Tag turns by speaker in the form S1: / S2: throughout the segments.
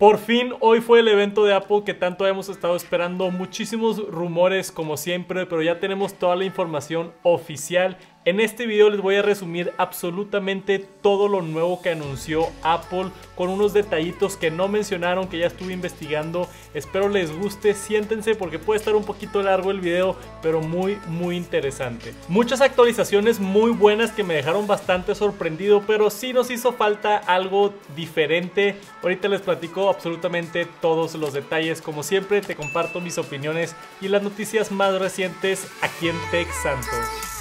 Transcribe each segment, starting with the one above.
S1: Por fin, hoy fue el evento de Apple que tanto hemos estado esperando. Muchísimos rumores como siempre, pero ya tenemos toda la información oficial en este video les voy a resumir absolutamente todo lo nuevo que anunció Apple con unos detallitos que no mencionaron que ya estuve investigando. Espero les guste, siéntense porque puede estar un poquito largo el video, pero muy muy interesante. Muchas actualizaciones muy buenas que me dejaron bastante sorprendido, pero sí nos hizo falta algo diferente. Ahorita les platico absolutamente todos los detalles. Como siempre te comparto mis opiniones y las noticias más recientes aquí en Tech Santos.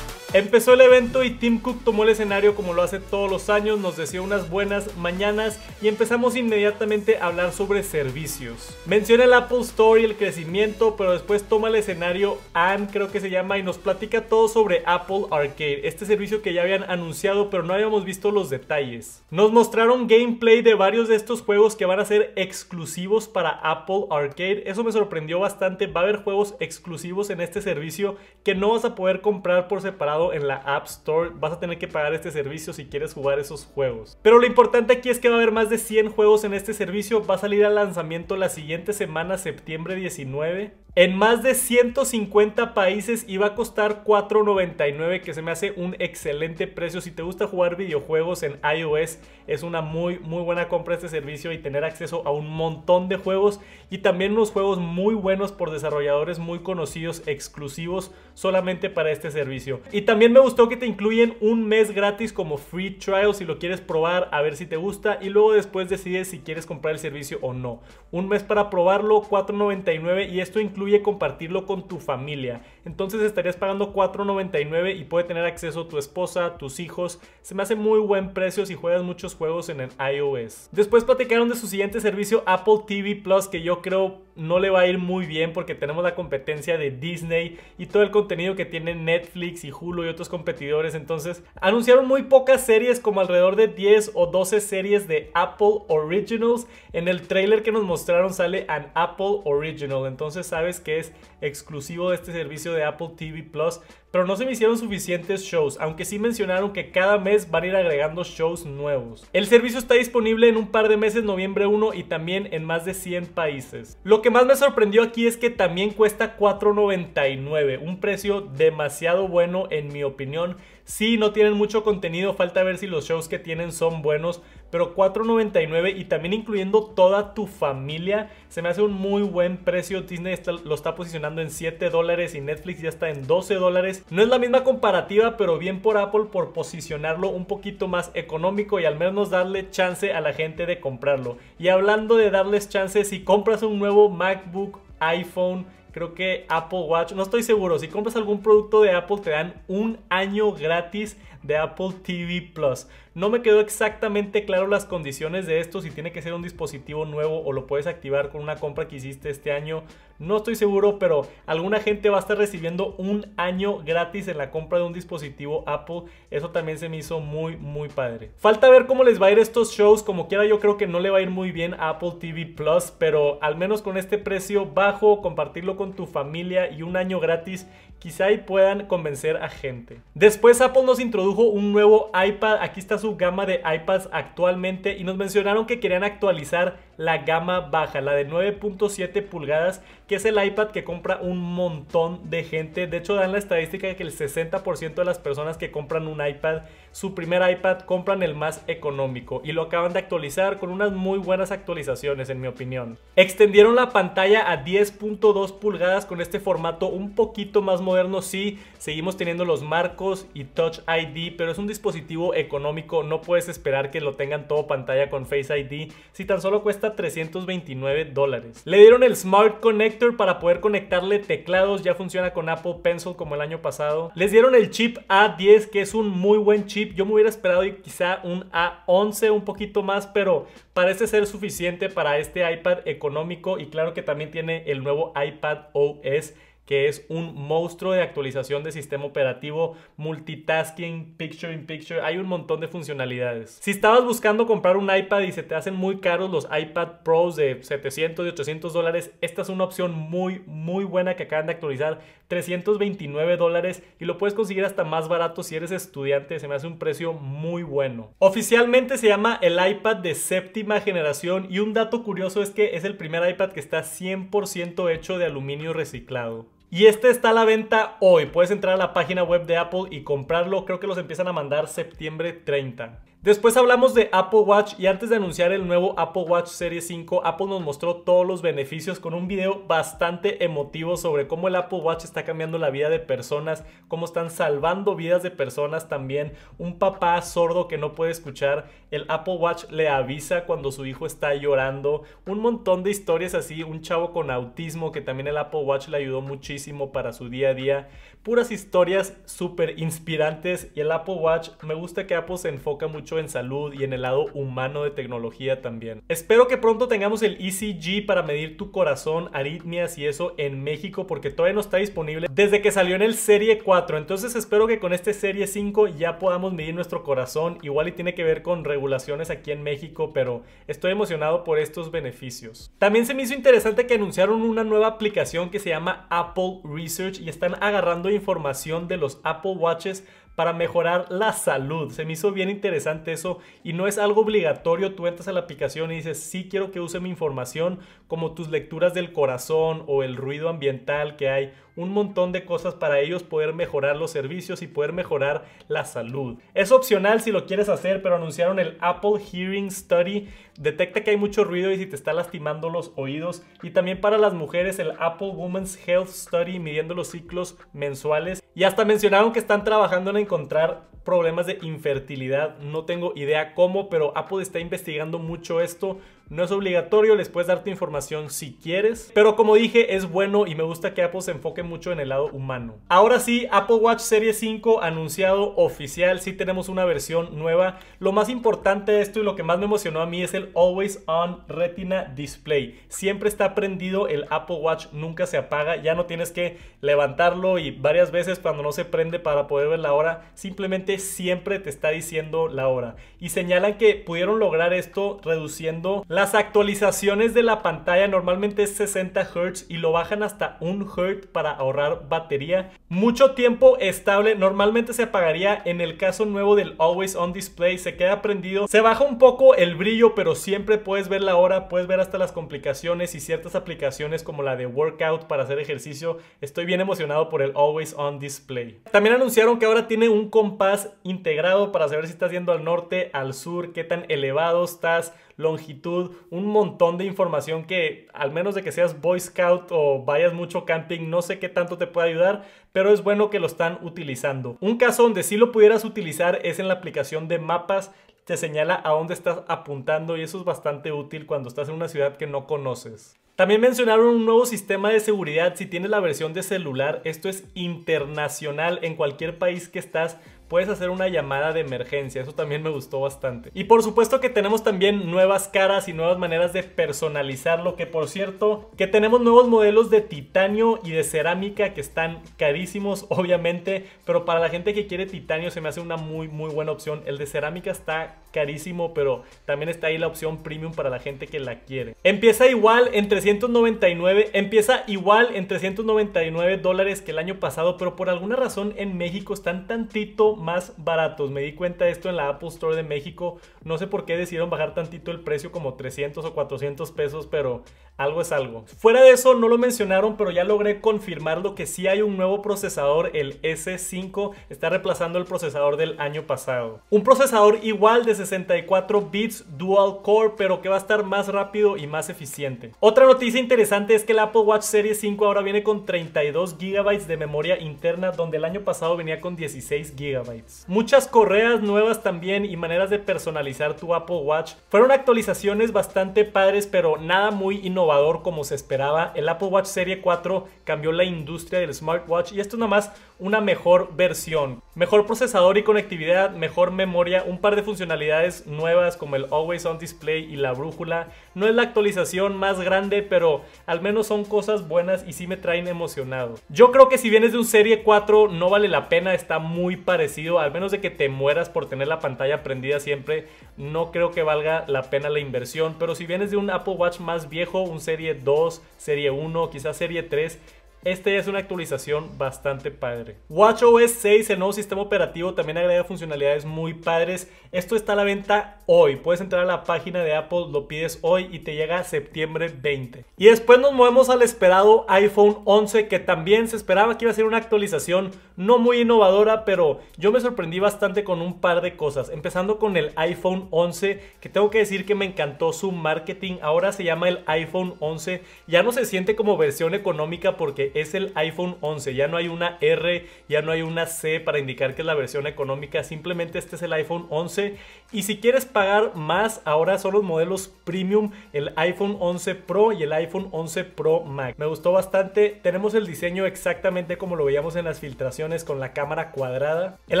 S1: Empezó el evento y Tim Cook tomó el escenario como lo hace todos los años, nos deseó unas buenas mañanas y empezamos inmediatamente a hablar sobre servicios. Menciona el Apple Store y el crecimiento, pero después toma el escenario Anne, creo que se llama, y nos platica todo sobre Apple Arcade, este servicio que ya habían anunciado pero no habíamos visto los detalles. Nos mostraron gameplay de varios de estos juegos que van a ser exclusivos para Apple Arcade, eso me sorprendió bastante, va a haber juegos exclusivos en este servicio que no vas a poder comprar por separado en la App Store. Vas a tener que pagar este servicio si quieres jugar esos juegos. Pero lo importante aquí es que va a haber más de 100 juegos en este servicio. Va a salir al lanzamiento la siguiente semana, septiembre 19. En más de 150 países y va a costar 4.99 que se me hace un excelente precio. Si te gusta jugar videojuegos en iOS es una muy muy buena compra este servicio y tener acceso a un montón de juegos y también unos juegos muy buenos por desarrolladores muy conocidos exclusivos solamente para este servicio también me gustó que te incluyen un mes gratis como free trial si lo quieres probar, a ver si te gusta y luego después decides si quieres comprar el servicio o no. Un mes para probarlo, $4.99 y esto incluye compartirlo con tu familia entonces estarías pagando $4.99 y puede tener acceso tu esposa, tus hijos. Se me hace muy buen precio si juegas muchos juegos en el iOS. Después platicaron de su siguiente servicio Apple TV Plus que yo creo no le va a ir muy bien porque tenemos la competencia de Disney y todo el contenido que tiene Netflix y Hulu y otros competidores. Entonces anunciaron muy pocas series como alrededor de 10 o 12 series de Apple Originals. En el trailer que nos mostraron sale an Apple Original. Entonces sabes que es exclusivo de este servicio de Apple TV Plus, pero no se me hicieron suficientes shows, aunque sí mencionaron que cada mes van a ir agregando shows nuevos. El servicio está disponible en un par de meses, noviembre 1 y también en más de 100 países. Lo que más me sorprendió aquí es que también cuesta $4.99, un precio demasiado bueno en mi opinión. Sí, no tienen mucho contenido, falta ver si los shows que tienen son buenos, pero 4.99 y también incluyendo toda tu familia, se me hace un muy buen precio. Disney lo está posicionando en 7 dólares y Netflix ya está en 12 dólares. No es la misma comparativa, pero bien por Apple por posicionarlo un poquito más económico y al menos darle chance a la gente de comprarlo. Y hablando de darles chance, si compras un nuevo MacBook, iPhone, creo que Apple Watch, no estoy seguro, si compras algún producto de Apple te dan un año gratis de Apple TV Plus. No me quedó exactamente claro las condiciones de esto, si tiene que ser un dispositivo nuevo o lo puedes activar con una compra que hiciste este año. No estoy seguro, pero alguna gente va a estar recibiendo un año gratis en la compra de un dispositivo Apple. Eso también se me hizo muy, muy padre. Falta ver cómo les va a ir estos shows. Como quiera, yo creo que no le va a ir muy bien a Apple TV Plus, pero al menos con este precio bajo, compartirlo con tu familia y un año gratis Quizá ahí puedan convencer a gente. Después Apple nos introdujo un nuevo iPad. Aquí está su gama de iPads actualmente y nos mencionaron que querían actualizar la gama baja, la de 9.7 pulgadas, que es el iPad que compra un montón de gente. De hecho, dan la estadística de que el 60% de las personas que compran un iPad, su primer iPad, compran el más económico. Y lo acaban de actualizar con unas muy buenas actualizaciones, en mi opinión. Extendieron la pantalla a 10.2 pulgadas con este formato un poquito más modernos sí, seguimos teniendo los marcos y Touch ID, pero es un dispositivo económico, no puedes esperar que lo tengan todo pantalla con Face ID si tan solo cuesta 329 dólares. Le dieron el Smart Connector para poder conectarle teclados, ya funciona con Apple Pencil como el año pasado. Les dieron el chip A10 que es un muy buen chip, yo me hubiera esperado quizá un A11 un poquito más, pero parece ser suficiente para este iPad económico y claro que también tiene el nuevo iPad OS que es un monstruo de actualización de sistema operativo, multitasking, picture in picture, hay un montón de funcionalidades. Si estabas buscando comprar un iPad y se te hacen muy caros los iPad Pros de 700 y 800 dólares, esta es una opción muy, muy buena que acaban de actualizar, 329 dólares y lo puedes conseguir hasta más barato si eres estudiante, se me hace un precio muy bueno. Oficialmente se llama el iPad de séptima generación y un dato curioso es que es el primer iPad que está 100% hecho de aluminio reciclado. Y este está a la venta hoy. Puedes entrar a la página web de Apple y comprarlo. Creo que los empiezan a mandar septiembre 30. Después hablamos de Apple Watch y antes de anunciar el nuevo Apple Watch Serie 5, Apple nos mostró todos los beneficios con un video bastante emotivo sobre cómo el Apple Watch está cambiando la vida de personas, cómo están salvando vidas de personas también. Un papá sordo que no puede escuchar, el Apple Watch le avisa cuando su hijo está llorando. Un montón de historias así, un chavo con autismo que también el Apple Watch le ayudó muchísimo para su día a día. Puras historias súper inspirantes y el Apple Watch, me gusta que Apple se enfoca mucho en salud y en el lado humano de tecnología también. Espero que pronto tengamos el ECG para medir tu corazón, aritmias y eso en México porque todavía no está disponible desde que salió en el Serie 4. Entonces espero que con este Serie 5 ya podamos medir nuestro corazón. Igual y tiene que ver con regulaciones aquí en México, pero estoy emocionado por estos beneficios. También se me hizo interesante que anunciaron una nueva aplicación que se llama Apple Research y están agarrando información de los Apple Watches para mejorar la salud. Se me hizo bien interesante eso y no es algo obligatorio. Tú entras a la aplicación y dices, sí quiero que use mi información como tus lecturas del corazón o el ruido ambiental que hay un montón de cosas para ellos poder mejorar los servicios y poder mejorar la salud. Es opcional si lo quieres hacer, pero anunciaron el Apple Hearing Study. Detecta que hay mucho ruido y si te está lastimando los oídos. Y también para las mujeres el Apple Women's Health Study midiendo los ciclos mensuales. Y hasta mencionaron que están trabajando en encontrar problemas de infertilidad. No tengo idea cómo, pero Apple está investigando mucho esto no es obligatorio, les puedes dar tu información si quieres, pero como dije, es bueno y me gusta que Apple se enfoque mucho en el lado humano. Ahora sí, Apple Watch Series 5 anunciado oficial, sí tenemos una versión nueva. Lo más importante de esto y lo que más me emocionó a mí es el Always On Retina Display. Siempre está prendido el Apple Watch, nunca se apaga, ya no tienes que levantarlo y varias veces cuando no se prende para poder ver la hora, simplemente siempre te está diciendo la hora. Y señalan que pudieron lograr esto reduciendo la las actualizaciones de la pantalla normalmente es 60 Hz y lo bajan hasta 1 Hz para ahorrar batería. Mucho tiempo estable, normalmente se apagaría en el caso nuevo del Always On Display, se queda prendido. Se baja un poco el brillo, pero siempre puedes ver la hora, puedes ver hasta las complicaciones y ciertas aplicaciones como la de Workout para hacer ejercicio. Estoy bien emocionado por el Always On Display. También anunciaron que ahora tiene un compás integrado para saber si estás yendo al norte, al sur, qué tan elevado estás longitud, un montón de información que al menos de que seas Boy Scout o vayas mucho camping, no sé qué tanto te puede ayudar, pero es bueno que lo están utilizando. Un caso donde sí lo pudieras utilizar es en la aplicación de mapas te señala a dónde estás apuntando y eso es bastante útil cuando estás en una ciudad que no conoces. También mencionaron un nuevo sistema de seguridad si tienes la versión de celular. Esto es internacional en cualquier país que estás puedes hacer una llamada de emergencia. Eso también me gustó bastante. Y por supuesto que tenemos también nuevas caras y nuevas maneras de personalizarlo. Que por cierto, que tenemos nuevos modelos de titanio y de cerámica que están carísimos, obviamente. Pero para la gente que quiere titanio se me hace una muy, muy buena opción. El de cerámica está carísimo, pero también está ahí la opción premium para la gente que la quiere. Empieza igual en 399, empieza igual en 399 dólares que el año pasado, pero por alguna razón en México están tantito más baratos. Me di cuenta esto en la Apple Store de México. No sé por qué decidieron bajar tantito el precio como 300 o 400 pesos, pero algo es algo. Fuera de eso no lo mencionaron, pero ya logré confirmarlo que sí hay un nuevo procesador, el S5, está reemplazando el procesador del año pasado. Un procesador igual de 64 bits dual core, pero que va a estar más rápido y más eficiente. Otra noticia interesante es que el Apple Watch Series 5 ahora viene con 32 GB de memoria interna, donde el año pasado venía con 16 GB. Muchas correas nuevas también y maneras de personalizar tu Apple Watch. Fueron actualizaciones bastante padres, pero nada muy innovador como se esperaba. El Apple Watch Serie 4 cambió la industria del smartwatch y esto es nada más una mejor versión. Mejor procesador y conectividad, mejor memoria, un par de funcionalidades nuevas como el Always On Display y la brújula. No es la actualización más grande, pero al menos son cosas buenas y sí me traen emocionado. Yo creo que si vienes de un Serie 4 no vale la pena, está muy parecido, al menos de que te mueras por tener la pantalla prendida siempre, no creo que valga la pena la inversión, pero si vienes de un Apple Watch más viejo, un Serie 2, Serie 1, quizás Serie 3, este es una actualización bastante padre. WatchOS 6, el nuevo sistema operativo, también agrega funcionalidades muy padres. Esto está a la venta hoy. Puedes entrar a la página de Apple, lo pides hoy y te llega septiembre 20. Y después nos movemos al esperado iPhone 11, que también se esperaba que iba a ser una actualización no muy innovadora, pero yo me sorprendí bastante con un par de cosas. Empezando con el iPhone 11, que tengo que decir que me encantó su marketing. Ahora se llama el iPhone 11. Ya no se siente como versión económica porque es el iPhone 11. Ya no hay una R, ya no hay una C para indicar que es la versión económica. Simplemente este es el iPhone 11. Y si quieres pagar más, ahora son los modelos premium, el iPhone 11 Pro y el iPhone 11 Pro Max. Me gustó bastante. Tenemos el diseño exactamente como lo veíamos en las filtraciones con la cámara cuadrada. El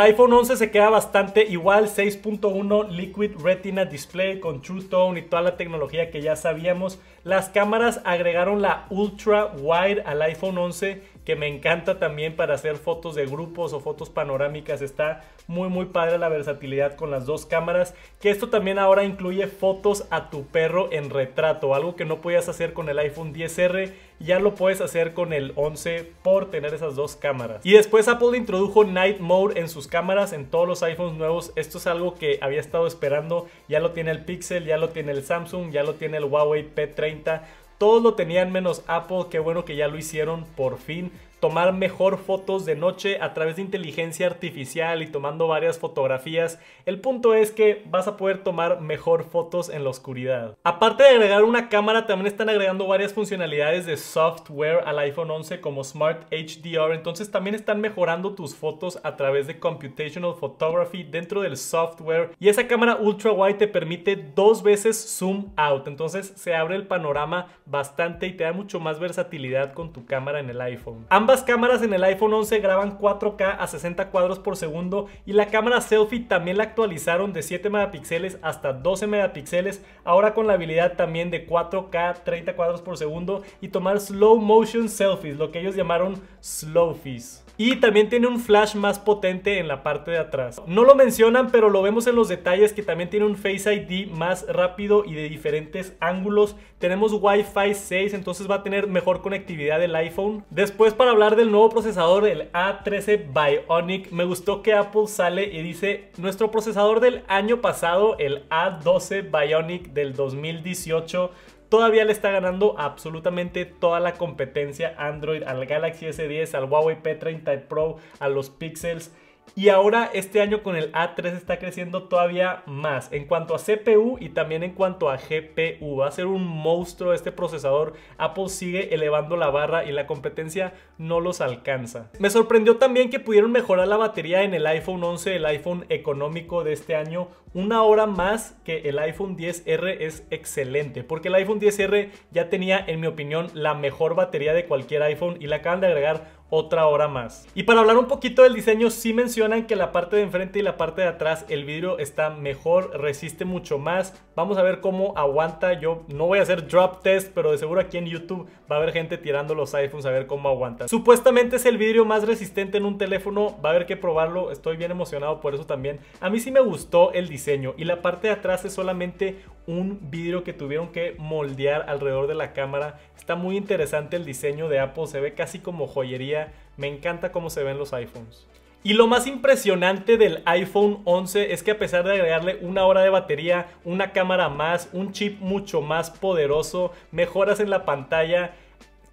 S1: iPhone 11 se queda bastante igual, 6.1 Liquid Retina Display con True Tone y toda la tecnología que ya sabíamos. Las cámaras agregaron la ultra wide al iPhone 11 que me encanta también para hacer fotos de grupos o fotos panorámicas. Está muy muy padre la versatilidad con las dos cámaras. Que esto también ahora incluye fotos a tu perro en retrato, algo que no podías hacer con el iPhone 10R ya lo puedes hacer con el 11 por tener esas dos cámaras. Y después Apple introdujo Night Mode en sus cámaras, en todos los iPhones nuevos. Esto es algo que había estado esperando. Ya lo tiene el Pixel, ya lo tiene el Samsung, ya lo tiene el Huawei P30. Todos lo tenían menos Apple, qué bueno que ya lo hicieron por fin tomar mejor fotos de noche a través de inteligencia artificial y tomando varias fotografías. El punto es que vas a poder tomar mejor fotos en la oscuridad. Aparte de agregar una cámara, también están agregando varias funcionalidades de software al iPhone 11 como Smart HDR. Entonces también están mejorando tus fotos a través de computational photography dentro del software. Y esa cámara ultra wide te permite dos veces zoom out. Entonces se abre el panorama bastante y te da mucho más versatilidad con tu cámara en el iPhone. Ambas cámaras en el iPhone 11 graban 4K a 60 cuadros por segundo y la cámara selfie también la actualizaron de 7 megapíxeles hasta 12 megapíxeles, ahora con la habilidad también de 4K 30 cuadros por segundo y tomar slow motion selfies, lo que ellos llamaron slowfies. Y también tiene un flash más potente en la parte de atrás. No lo mencionan, pero lo vemos en los detalles que también tiene un Face ID más rápido y de diferentes ángulos. Tenemos Wi-Fi 6, entonces va a tener mejor conectividad del iPhone. Después para hablar del nuevo procesador, el A13 Bionic. Me gustó que Apple sale y dice, nuestro procesador del año pasado, el A12 Bionic del 2018, todavía le está ganando absolutamente toda la competencia Android, al Galaxy S10, al Huawei P30 Pro, a los Pixels y ahora este año con el A3 está creciendo todavía más en cuanto a CPU y también en cuanto a GPU. Va a ser un monstruo este procesador. Apple sigue elevando la barra y la competencia no los alcanza. Me sorprendió también que pudieron mejorar la batería en el iPhone 11, el iPhone económico de este año. Una hora más que el iPhone 10R es excelente porque el iPhone 10R ya tenía en mi opinión la mejor batería de cualquier iPhone y le acaban de agregar otra hora más. Y para hablar un poquito del diseño, sí mencionan que la parte de enfrente y la parte de atrás, el vidrio está mejor, resiste mucho más. Vamos a ver cómo aguanta. Yo no voy a hacer drop test, pero de seguro aquí en YouTube va a haber gente tirando los iPhones a ver cómo aguanta. Supuestamente es el vidrio más resistente en un teléfono, va a haber que probarlo. Estoy bien emocionado por eso también. A mí sí me gustó el diseño y la parte de atrás es solamente un vidrio que tuvieron que moldear alrededor de la cámara. Está muy interesante el diseño de Apple, se ve casi como joyería. Me encanta cómo se ven los iPhones. Y lo más impresionante del iPhone 11 es que a pesar de agregarle una hora de batería, una cámara más, un chip mucho más poderoso, mejoras en la pantalla,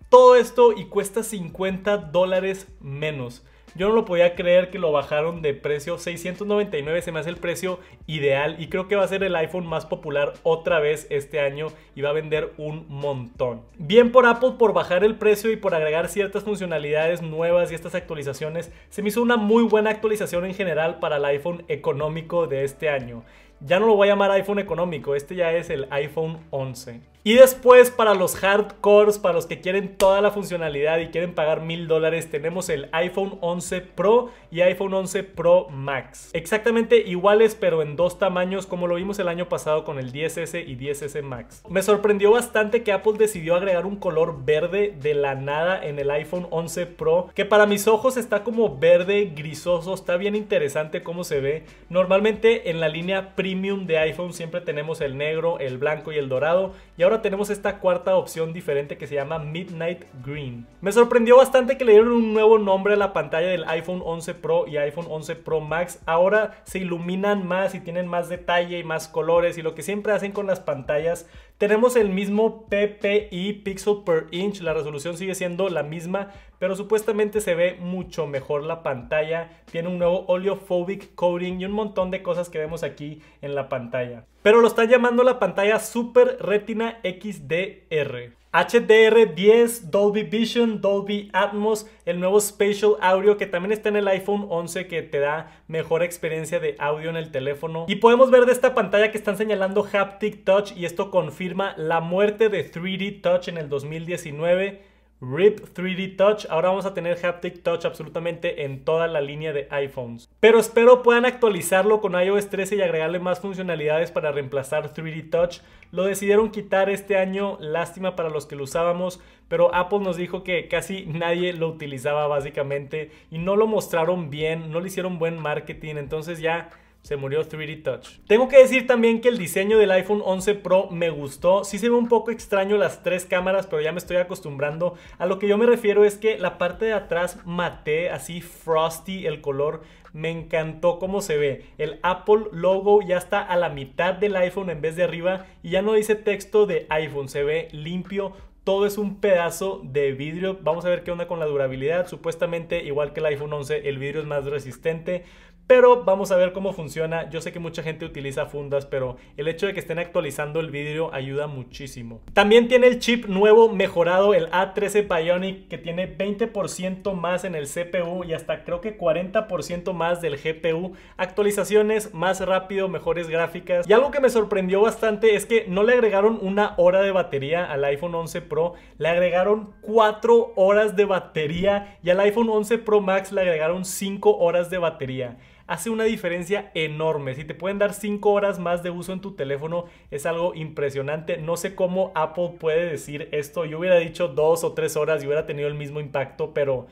S1: todo esto y cuesta 50 dólares menos. Yo no lo podía creer que lo bajaron de precio. 699 se me hace el precio ideal y creo que va a ser el iPhone más popular otra vez este año y va a vender un montón. Bien por Apple por bajar el precio y por agregar ciertas funcionalidades nuevas y estas actualizaciones. Se me hizo una muy buena actualización en general para el iPhone económico de este año. Ya no lo voy a llamar iPhone económico, este ya es el iPhone 11. Y después para los hardcores, para los que quieren toda la funcionalidad y quieren pagar mil dólares, tenemos el iPhone 11 Pro y iPhone 11 Pro Max. Exactamente iguales pero en dos tamaños como lo vimos el año pasado con el 10S y 10S Max. Me sorprendió bastante que Apple decidió agregar un color verde de la nada en el iPhone 11 Pro, que para mis ojos está como verde grisoso, está bien interesante cómo se ve. Normalmente en la línea premium de iPhone siempre tenemos el negro, el blanco y el dorado y tenemos esta cuarta opción diferente que se llama Midnight Green. Me sorprendió bastante que le dieron un nuevo nombre a la pantalla del iPhone 11 Pro y iPhone 11 Pro Max. Ahora se iluminan más y tienen más detalle y más colores y lo que siempre hacen con las pantallas tenemos el mismo PPI, pixel per inch, la resolución sigue siendo la misma, pero supuestamente se ve mucho mejor la pantalla, tiene un nuevo oleophobic coating y un montón de cosas que vemos aquí en la pantalla. Pero lo están llamando la pantalla Super Retina XDR. HDR10, Dolby Vision, Dolby Atmos, el nuevo Spatial Audio que también está en el iPhone 11 que te da mejor experiencia de audio en el teléfono. Y podemos ver de esta pantalla que están señalando Haptic Touch y esto confirma la muerte de 3D Touch en el 2019. RIP 3D Touch, ahora vamos a tener Haptic Touch absolutamente en toda la línea de iPhones. Pero espero puedan actualizarlo con iOS 13 y agregarle más funcionalidades para reemplazar 3D Touch. Lo decidieron quitar este año, lástima para los que lo usábamos, pero Apple nos dijo que casi nadie lo utilizaba básicamente y no lo mostraron bien, no le hicieron buen marketing, entonces ya se murió 3D Touch. Tengo que decir también que el diseño del iPhone 11 Pro me gustó. Sí se ve un poco extraño las tres cámaras, pero ya me estoy acostumbrando. A lo que yo me refiero es que la parte de atrás maté así frosty el color. Me encantó cómo se ve. El Apple logo ya está a la mitad del iPhone en vez de arriba y ya no dice texto de iPhone. Se ve limpio, todo es un pedazo de vidrio. Vamos a ver qué onda con la durabilidad. Supuestamente, igual que el iPhone 11, el vidrio es más resistente pero vamos a ver cómo funciona. Yo sé que mucha gente utiliza fundas, pero el hecho de que estén actualizando el vidrio ayuda muchísimo. También tiene el chip nuevo mejorado, el A13 Bionic, que tiene 20% más en el CPU y hasta creo que 40% más del GPU. Actualizaciones más rápido, mejores gráficas. Y algo que me sorprendió bastante es que no le agregaron una hora de batería al iPhone 11 Pro, le agregaron 4 horas de batería y al iPhone 11 Pro Max le agregaron 5 horas de batería hace una diferencia enorme. Si te pueden dar 5 horas más de uso en tu teléfono, es algo impresionante. No sé cómo Apple puede decir esto. Yo hubiera dicho 2 o 3 horas y hubiera tenido el mismo impacto, pero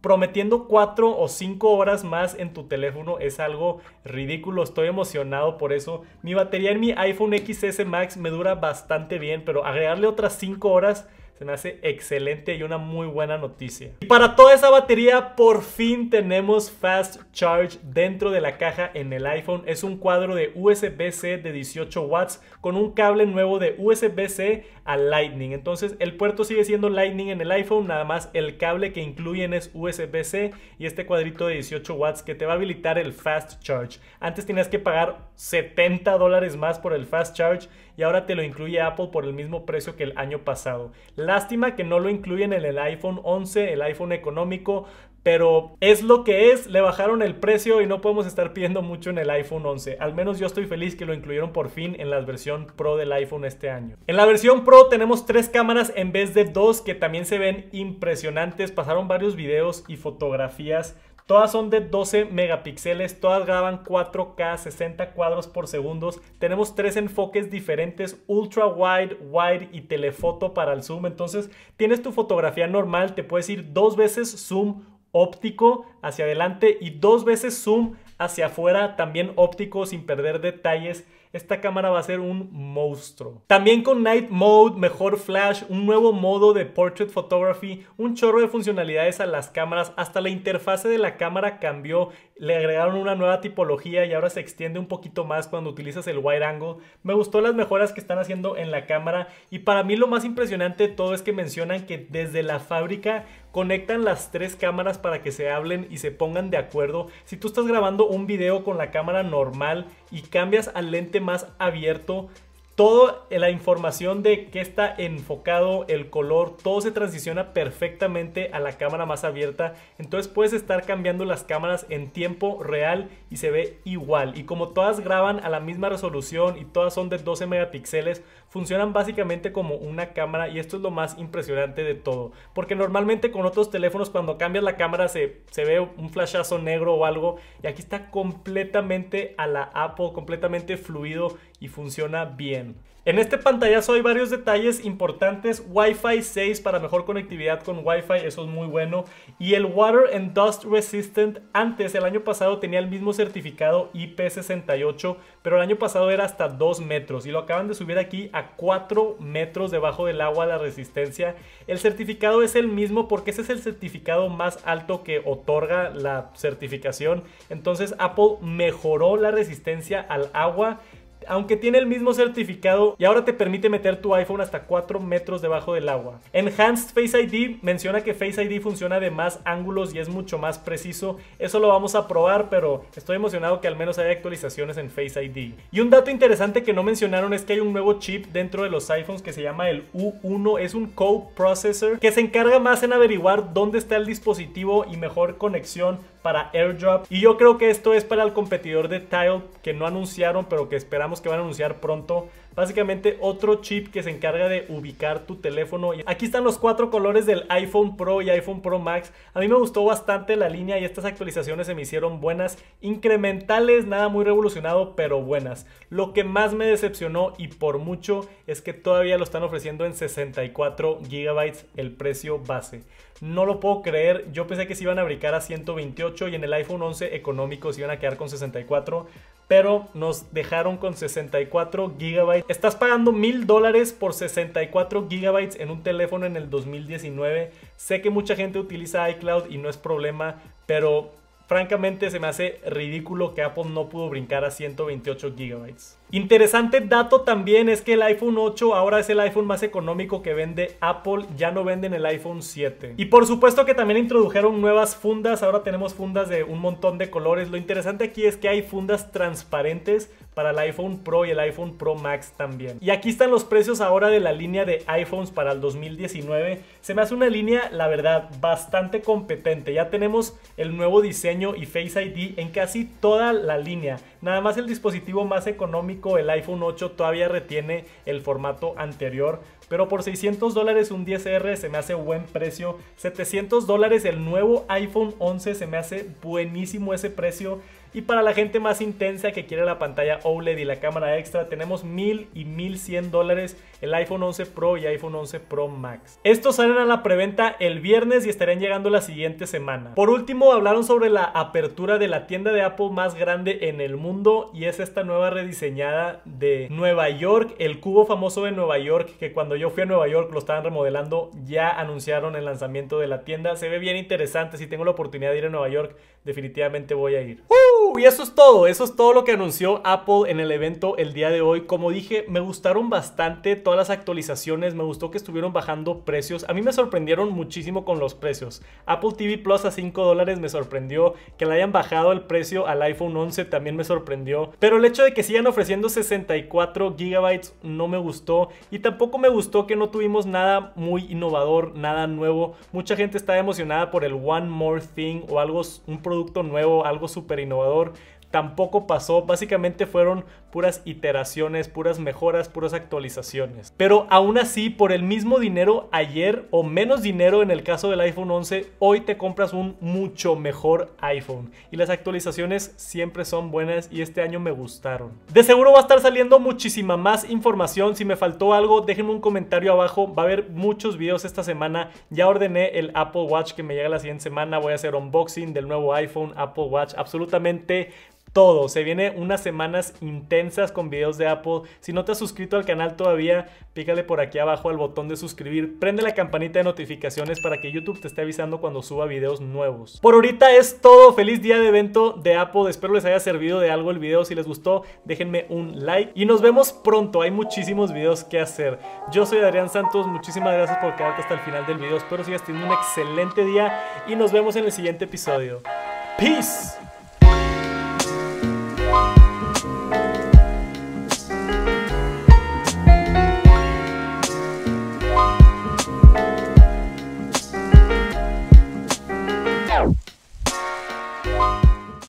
S1: prometiendo 4 o 5 horas más en tu teléfono es algo ridículo. Estoy emocionado por eso. Mi batería en mi iPhone XS Max me dura bastante bien, pero agregarle otras 5 horas se me hace excelente y una muy buena noticia. Y para toda esa batería, por fin tenemos Fast Charge dentro de la caja en el iPhone. Es un cuadro de USB-C de 18 watts con un cable nuevo de USB-C a Lightning. Entonces el puerto sigue siendo Lightning en el iPhone, nada más el cable que incluyen es USB-C y este cuadrito de 18 watts que te va a habilitar el Fast Charge. Antes tenías que pagar 70 dólares más por el Fast Charge y ahora te lo incluye Apple por el mismo precio que el año pasado. Lástima que no lo incluyen en el iPhone 11, el iPhone económico, pero es lo que es, le bajaron el precio y no podemos estar pidiendo mucho en el iPhone 11. Al menos yo estoy feliz que lo incluyeron por fin en la versión Pro del iPhone este año. En la versión Pro tenemos tres cámaras en vez de dos que también se ven impresionantes. Pasaron varios videos y fotografías Todas son de 12 megapíxeles, todas graban 4K, 60 cuadros por segundo. Tenemos tres enfoques diferentes, ultra wide, wide y telefoto para el zoom. Entonces tienes tu fotografía normal, te puedes ir dos veces zoom óptico hacia adelante y dos veces zoom hacia afuera, también óptico sin perder detalles esta cámara va a ser un monstruo. También con Night Mode, mejor flash, un nuevo modo de Portrait Photography, un chorro de funcionalidades a las cámaras, hasta la interfase de la cámara cambió, le agregaron una nueva tipología y ahora se extiende un poquito más cuando utilizas el wide angle. Me gustó las mejoras que están haciendo en la cámara y para mí lo más impresionante de todo es que mencionan que desde la fábrica conectan las tres cámaras para que se hablen y se pongan de acuerdo. Si tú estás grabando un video con la cámara normal y cambias al lente más abierto, Toda eh, la información de que está enfocado, el color, todo se transiciona perfectamente a la cámara más abierta. Entonces puedes estar cambiando las cámaras en tiempo real y se ve igual. Y como todas graban a la misma resolución y todas son de 12 megapíxeles, funcionan básicamente como una cámara y esto es lo más impresionante de todo. Porque normalmente con otros teléfonos cuando cambias la cámara se, se ve un flashazo negro o algo y aquí está completamente a la Apple, completamente fluido y funciona bien. En este pantallazo hay varios detalles importantes. Wi-Fi 6 para mejor conectividad con Wi-Fi, eso es muy bueno. Y el Water and Dust Resistant antes, el año pasado, tenía el mismo certificado IP68, pero el año pasado era hasta 2 metros y lo acaban de subir aquí a 4 metros debajo del agua la resistencia. El certificado es el mismo porque ese es el certificado más alto que otorga la certificación. Entonces Apple mejoró la resistencia al agua aunque tiene el mismo certificado y ahora te permite meter tu iPhone hasta 4 metros debajo del agua. Enhanced Face ID menciona que Face ID funciona de más ángulos y es mucho más preciso. Eso lo vamos a probar, pero estoy emocionado que al menos haya actualizaciones en Face ID. Y un dato interesante que no mencionaron es que hay un nuevo chip dentro de los iPhones que se llama el U1. Es un co-processor que se encarga más en averiguar dónde está el dispositivo y mejor conexión para AirDrop. Y yo creo que esto es para el competidor de Tile que no anunciaron, pero que esperamos que van a anunciar pronto Básicamente otro chip que se encarga de ubicar tu teléfono. Aquí están los cuatro colores del iPhone Pro y iPhone Pro Max. A mí me gustó bastante la línea y estas actualizaciones se me hicieron buenas. Incrementales, nada muy revolucionado, pero buenas. Lo que más me decepcionó y por mucho es que todavía lo están ofreciendo en 64 GB el precio base. No lo puedo creer, yo pensé que se iban a brincar a 128 y en el iPhone 11 económico se iban a quedar con 64, pero nos dejaron con 64 GB estás pagando mil dólares por 64 gigabytes en un teléfono en el 2019. Sé que mucha gente utiliza iCloud y no es problema, pero francamente se me hace ridículo que Apple no pudo brincar a 128 gigabytes. Interesante dato también es que el iPhone 8 ahora es el iPhone más económico que vende Apple, ya no venden el iPhone 7. Y por supuesto que también introdujeron nuevas fundas, ahora tenemos fundas de un montón de colores. Lo interesante aquí es que hay fundas transparentes para el iPhone Pro y el iPhone Pro Max también. Y aquí están los precios ahora de la línea de iPhones para el 2019. Se me hace una línea, la verdad, bastante competente. Ya tenemos el nuevo diseño y Face ID en casi toda la línea. Nada más el dispositivo más económico el iPhone 8 todavía retiene el formato anterior pero por 600 dólares un 10R se me hace buen precio. 700 dólares el nuevo iPhone 11 se me hace buenísimo ese precio. Y para la gente más intensa que quiere la pantalla OLED y la cámara extra, tenemos 1000 y 1100 dólares el iPhone 11 Pro y iPhone 11 Pro Max. Estos salen a la preventa el viernes y estarían llegando la siguiente semana. Por último, hablaron sobre la apertura de la tienda de Apple más grande en el mundo y es esta nueva rediseñada de Nueva York, el cubo famoso de Nueva York que cuando yo fui a Nueva York lo estaban remodelando, ya anunciaron el lanzamiento de la tienda. Se ve bien interesante, si tengo la oportunidad de ir a Nueva York, definitivamente voy a ir. ¡Uh! Y eso es todo, eso es todo lo que anunció Apple en el evento el día de hoy. Como dije, me gustaron bastante todas las actualizaciones, me gustó que estuvieron bajando precios. A mí me sorprendieron muchísimo con los precios. Apple TV Plus a 5 dólares me sorprendió, que le hayan bajado el precio al iPhone 11 también me sorprendió. Pero el hecho de que sigan ofreciendo 64 GB no me gustó y tampoco me gustó que no tuvimos nada muy innovador, nada nuevo. Mucha gente estaba emocionada por el One More Thing o algo, un producto nuevo, algo súper innovador. Tampoco pasó, básicamente fueron puras iteraciones, puras mejoras, puras actualizaciones. Pero aún así, por el mismo dinero ayer o menos dinero en el caso del iPhone 11, hoy te compras un mucho mejor iPhone. Y las actualizaciones siempre son buenas y este año me gustaron. De seguro va a estar saliendo muchísima más información. Si me faltó algo, déjenme un comentario abajo. Va a haber muchos videos esta semana. Ya ordené el Apple Watch que me llega la siguiente semana. Voy a hacer unboxing del nuevo iPhone, Apple Watch, absolutamente todo. Se viene unas semanas intensas con videos de Apple. Si no te has suscrito al canal todavía, pícale por aquí abajo al botón de suscribir. Prende la campanita de notificaciones para que YouTube te esté avisando cuando suba videos nuevos. Por ahorita es todo. Feliz día de evento de Apple. Espero les haya servido de algo el video. Si les gustó, déjenme un like. Y nos vemos pronto. Hay muchísimos videos que hacer. Yo soy Adrián Santos. Muchísimas gracias por quedarte hasta el final del video. Espero sigas teniendo un excelente día y nos vemos en el siguiente episodio. Peace.